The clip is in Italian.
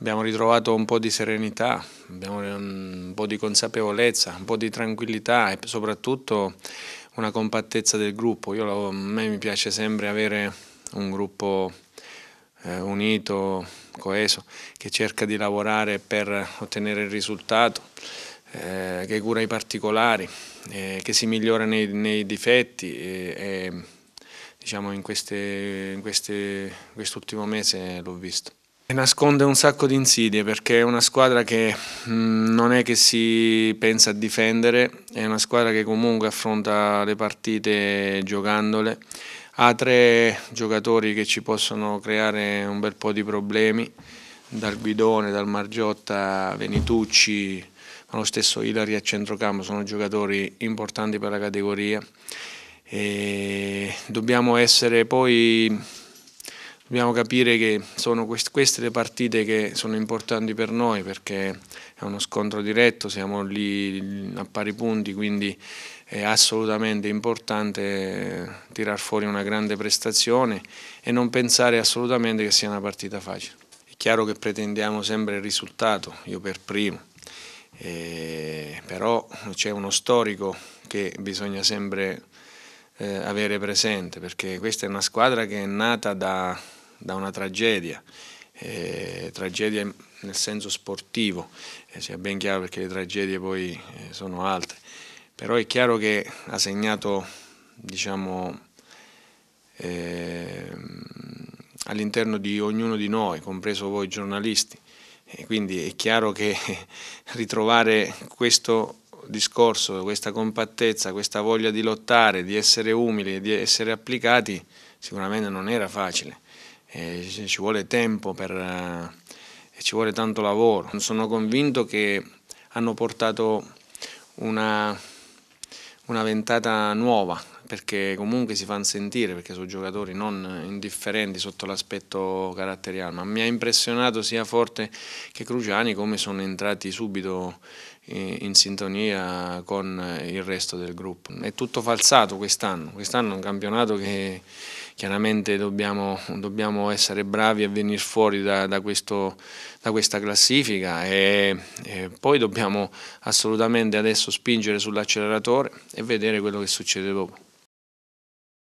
abbiamo ritrovato un po' di serenità, un po' di consapevolezza, un po' di tranquillità e soprattutto una compattezza del gruppo. Io, a me mi piace sempre avere un gruppo eh, unito, coeso, che cerca di lavorare per ottenere il risultato, eh, che cura i particolari, eh, che si migliora nei, nei difetti. E, diciamo in, queste, in queste, quest'ultimo mese l'ho visto nasconde un sacco di insidie perché è una squadra che mm, non è che si pensa a difendere, è una squadra che comunque affronta le partite giocandole, ha tre giocatori che ci possono creare un bel po' di problemi, dal Guidone, dal Margiotta, Venitucci, ma lo stesso Ilari a centrocampo, sono giocatori importanti per la categoria e dobbiamo essere poi Dobbiamo capire che sono queste le partite che sono importanti per noi perché è uno scontro diretto, siamo lì a pari punti, quindi è assolutamente importante tirar fuori una grande prestazione e non pensare assolutamente che sia una partita facile. È chiaro che pretendiamo sempre il risultato, io per primo, eh, però c'è uno storico che bisogna sempre eh, avere presente perché questa è una squadra che è nata da da una tragedia, eh, tragedia nel senso sportivo, eh, sia ben chiaro perché le tragedie poi eh, sono altre, però è chiaro che ha segnato diciamo, ehm, all'interno di ognuno di noi, compreso voi giornalisti, e quindi è chiaro che ritrovare questo discorso, questa compattezza, questa voglia di lottare, di essere umili, di essere applicati, sicuramente non era facile ci vuole tempo per, eh, ci vuole tanto lavoro. Sono convinto che hanno portato una, una ventata nuova perché comunque si fanno sentire, perché sono giocatori non indifferenti sotto l'aspetto caratteriale, ma mi ha impressionato sia Forte che Cruciani come sono entrati subito eh, in sintonia con il resto del gruppo. È tutto falsato quest'anno, quest'anno è un campionato che chiaramente dobbiamo, dobbiamo essere bravi a venire fuori da, da, questo, da questa classifica e, e, poi dobbiamo assolutamente adesso spingere sull'acceleratore e vedere quello che succede dopo.